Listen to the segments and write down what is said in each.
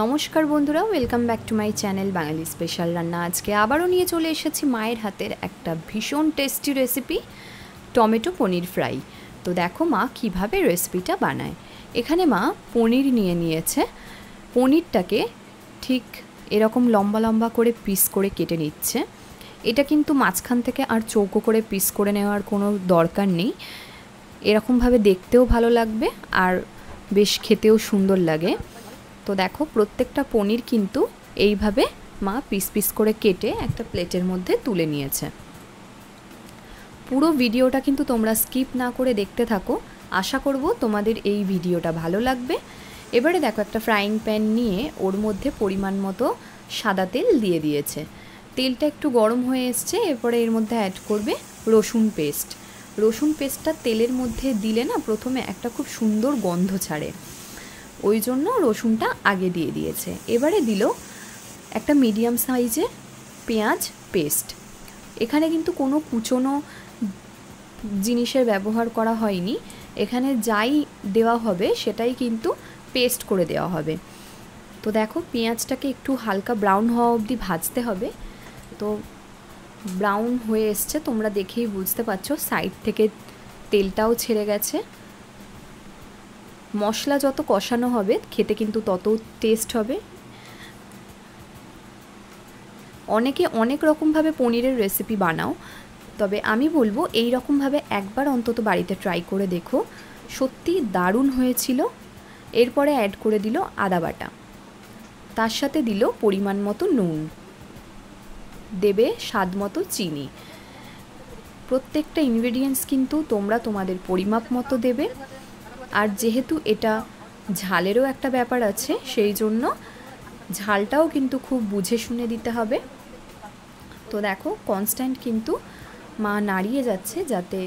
নমস্কার বন্ধুরা welcome back to my channel Bangali special রান্না আজকে আবারও নিয়ে চলে এসেছি মায়ের হাতের একটা ভীষণ tasty recipe tomato paneer fry তো দেখো মা কিভাবে রেসিপিটা বানায় এখানে মা পনির নিয়ে নিয়েছে পনিরটাকে ঠিক এরকম লম্বা লম্বা করে পিস করে কেটে নিচ্ছে এটা কিন্তু মাঝখান থেকে আর চৌকো করে পিস করে নেওয়ার কোনো দরকার নেই এরকমভাবে দেখতেও ভালো লাগবে আর বেশ খেতেও সুন্দর লাগে তো দেখো প্রত্যেকটা পনির কিন্তু এইভাবে মা পিস পিস করে কেটে একটা প্লেটের মধ্যে তুলে নিয়েছে পুরো ভিডিওটা কিন্তু তোমরা স্কিপ না করে দেখতে থাকো আশা করব তোমাদের এই ভিডিওটা ভালো লাগবে এবারে দেখো একটা ফ্রাইং প্যান নিয়ে ওর মধ্যে পরিমাণ মতো সাদা তেল দিয়ে দিয়েছে তেলটা একটু গরম হয়ে এসছে এরপরে এর মধ্যে অ্যাড করবে রসুন পেস্ট রসুন পেস্টটা তেলের মধ্যে দিলে না প্রথমে একটা খুব সুন্দর গন্ধ ছাড়ে ওই জন্য রসুনটা আগে দিয়ে দিয়েছে এবারে দিল একটা মিডিয়াম সাইজে পেঁয়াজ পেস্ট এখানে কিন্তু কোনো কুচনো জিনিসের ব্যবহার করা হয়নি এখানে যাই দেওয়া হবে সেটাই কিন্তু পেস্ট করে দেওয়া হবে তো দেখো পেঁয়াজটাকে একটু হালকা ব্রাউন হওয়া অবধি ভাজতে হবে তো ব্রাউন হয়ে এসছে তোমরা দেখেই বুঝতে পারছো সাইড থেকে তেলটাও ছেড়ে গেছে মশলা যত কষানো হবে খেতে কিন্তু তত টেস্ট হবে অনেকে অনেক রকমভাবে পনিরের রেসিপি বানাও তবে আমি বলবো এই রকমভাবে একবার অন্তত বাড়িতে ট্রাই করে দেখো সত্যি দারুণ হয়েছিল এরপরে অ্যাড করে দিল আদা বাটা তার সাথে দিল পরিমাণ মতো নুন দেবে স্বাদ মতো চিনি প্রত্যেকটা ইনগ্রেডিয়েন্টস কিন্তু তোমরা তোমাদের পরিমাপ মতো দেবে আর যেহেতু এটা ঝালেরও একটা ব্যাপার আছে সেই জন্য ঝালটাও কিন্তু খুব বুঝে শুনে দিতে হবে তো দেখো কনস্ট্যান্ট কিন্তু মা নাড়িয়ে যাচ্ছে যাতে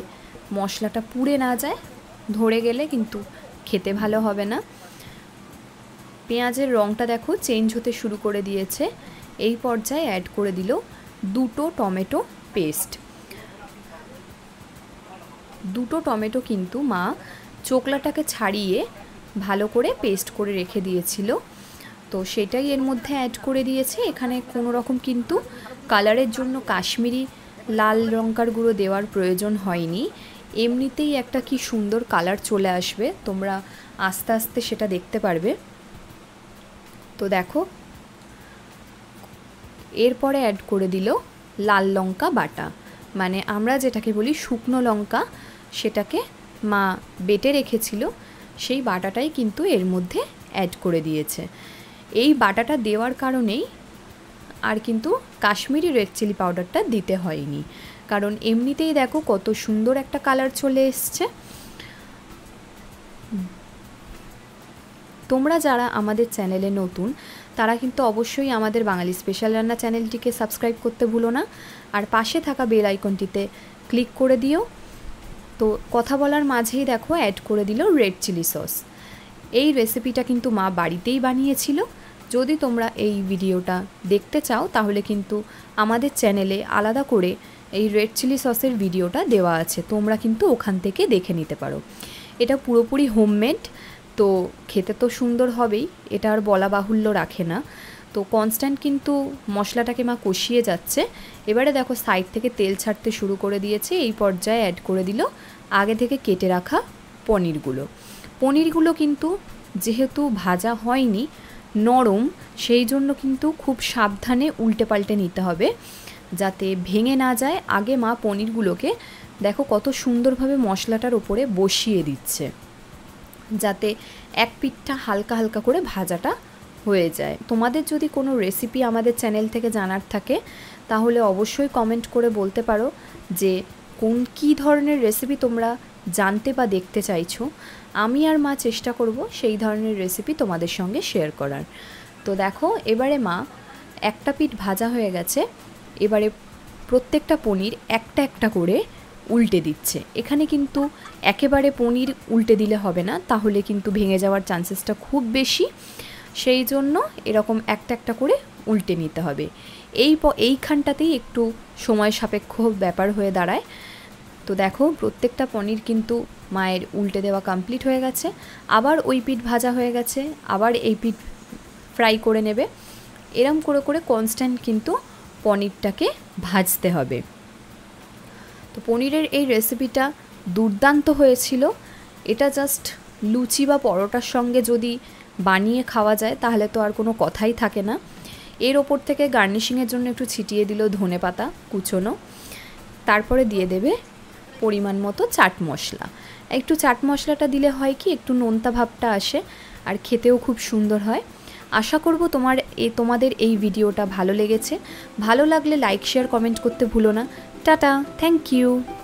মশলাটা পুড়ে না যায় ধরে গেলে কিন্তু খেতে ভালো হবে না পেঁয়াজের রঙটা দেখো চেঞ্জ হতে শুরু করে দিয়েছে এই পর্যায়ে অ্যাড করে দিল দুটো টমেটো পেস্ট দুটো টমেটো কিন্তু মা চোকলাটাকে ছাড়িয়ে ভালো করে পেস্ট করে রেখে দিয়েছিল তো সেটাই এর মধ্যে অ্যাড করে দিয়েছে এখানে কোনো রকম কিন্তু কালারের জন্য কাশ্মীরি লাল লঙ্কার গুঁড়ো দেওয়ার প্রয়োজন হয়নি এমনিতেই একটা কি সুন্দর কালার চলে আসবে তোমরা আস্তে আস্তে সেটা দেখতে পারবে তো দেখো এরপরে অ্যাড করে দিল লাল লঙ্কা বাটা মানে আমরা যেটাকে বলি শুকনো লঙ্কা সেটাকে মা বেটে রেখেছিল সেই বাটাটাই কিন্তু এর মধ্যে অ্যাড করে দিয়েছে এই বাটাটা দেওয়ার কারণেই আর কিন্তু কাশ্মীরি রেড চিলি পাউডারটা দিতে হয়নি কারণ এমনিতেই দেখো কত সুন্দর একটা কালার চলে এসছে তোমরা যারা আমাদের চ্যানেলে নতুন তারা কিন্তু অবশ্যই আমাদের বাঙালি স্পেশাল রান্না চ্যানেলটিকে সাবস্ক্রাইব করতে ভুলো না আর পাশে থাকা বেল আইকনটিতে ক্লিক করে দিও তো কথা বলার মাঝেই দেখো অ্যাড করে দিল রেড চিলি সস এই রেসিপিটা কিন্তু মা বাড়িতেই বানিয়েছিল যদি তোমরা এই ভিডিওটা দেখতে চাও তাহলে কিন্তু আমাদের চ্যানেলে আলাদা করে এই রেড চিলি সসের ভিডিওটা দেওয়া আছে তোমরা কিন্তু ওখান থেকে দেখে নিতে পারো এটা পুরোপুরি হোমমেড তো খেতে তো সুন্দর হবেই এটা আর বলা বাহুল্য রাখে না তো কনস্ট্যান্ট কিন্তু মশলাটাকে মা কষিয়ে যাচ্ছে এবারে দেখো সাইড থেকে তেল ছাড়তে শুরু করে দিয়েছে এই পর্যায়ে অ্যাড করে দিল আগে থেকে কেটে রাখা পনিরগুলো পনিরগুলো কিন্তু যেহেতু ভাজা হয়নি নরম সেই জন্য কিন্তু খুব সাবধানে উল্টে পাল্টে নিতে হবে যাতে ভেঙে না যায় আগে মা পনিরগুলোকে দেখো কত সুন্দরভাবে মশলাটার ওপরে বসিয়ে দিচ্ছে যাতে এক পিঠটা হালকা হালকা করে ভাজাটা হয়ে যায় তোমাদের যদি কোনো রেসিপি আমাদের চ্যানেল থেকে জানার থাকে তাহলে অবশ্যই কমেন্ট করে বলতে পারো যে কোন কী ধরনের রেসিপি তোমরা জানতে বা দেখতে চাইছো আমি আর মা চেষ্টা করব সেই ধরনের রেসিপি তোমাদের সঙ্গে শেয়ার করার তো দেখো এবারে মা একটা পিঠ ভাজা হয়ে গেছে এবারে প্রত্যেকটা পনির একটা একটা করে উল্টে দিচ্ছে এখানে কিন্তু একেবারে পনির উল্টে দিলে হবে না তাহলে কিন্তু ভেঙে যাওয়ার চান্সেসটা খুব বেশি সেই জন্য এরকম একটা একটা করে উল্টে নিতে হবে এই এইখানটাতেই একটু সময় সাপেক্ষ ব্যাপার হয়ে দাঁড়ায় তো দেখো প্রত্যেকটা পনির কিন্তু মায়ের উল্টে দেওয়া কমপ্লিট হয়ে গেছে আবার ওই পিঠ ভাজা হয়ে গেছে আবার এই পিঠ ফ্রাই করে নেবে এরম করে করে কনস্ট্যান্ট কিন্তু পনিরটাকে ভাজতে হবে তো পনিরের এই রেসিপিটা দুর্দান্ত হয়েছিল এটা জাস্ট লুচি বা পরোটার সঙ্গে যদি বানিয়ে খাওয়া যায় তাহলে তো আর কোনো কথাই থাকে না এর ওপর থেকে গার্নিশিংয়ের জন্য একটু ছিটিয়ে দিল ধনে পাতা কুচোনো তারপরে দিয়ে দেবে পরিমাণ মতো চাট মশলা একটু চাট মশলাটা দিলে হয় কি একটু নোনতা ভাবটা আসে আর খেতেও খুব সুন্দর হয় আশা করব তোমার এ তোমাদের এই ভিডিওটা ভালো লেগেছে ভালো লাগলে লাইক শেয়ার কমেন্ট করতে ভুলো না টাটা থ্যাংক ইউ